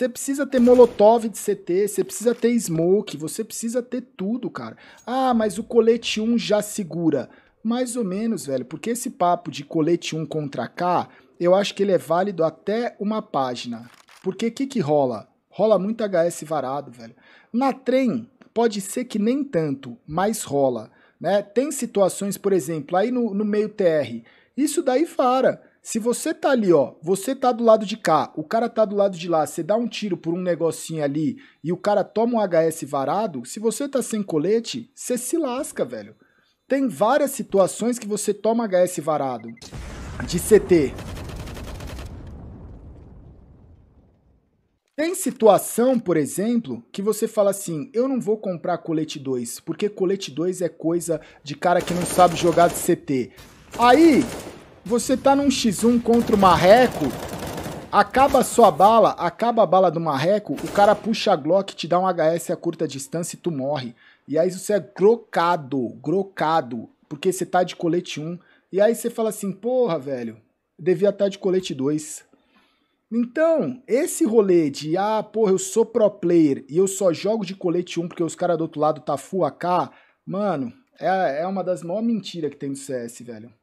Você precisa ter molotov de CT, você precisa ter smoke, você precisa ter tudo, cara. Ah, mas o colete 1 já segura. Mais ou menos, velho, porque esse papo de colete 1 contra K, eu acho que ele é válido até uma página. Porque o que, que rola? Rola muito HS varado, velho. Na trem, pode ser que nem tanto, mas rola. Né? Tem situações, por exemplo, aí no, no meio TR, isso daí vara. Se você tá ali, ó, você tá do lado de cá, o cara tá do lado de lá, você dá um tiro por um negocinho ali e o cara toma um HS varado, se você tá sem colete, você se lasca, velho. Tem várias situações que você toma HS varado. De CT. Tem situação, por exemplo, que você fala assim: eu não vou comprar colete 2, porque colete 2 é coisa de cara que não sabe jogar de CT. Aí, você tá num X1 contra o Marreco, acaba a sua bala, acaba a bala do Marreco, o cara puxa a Glock, te dá um HS a curta distância e tu morre. E aí você é grocado, grocado, porque você tá de colete 1. E aí você fala assim, porra, velho, devia estar tá de colete 2. Então, esse rolê de, ah, porra, eu sou pro player e eu só jogo de colete 1 porque os caras do outro lado tá full AK, mano, é, é uma das maiores mentiras que tem no CS, velho.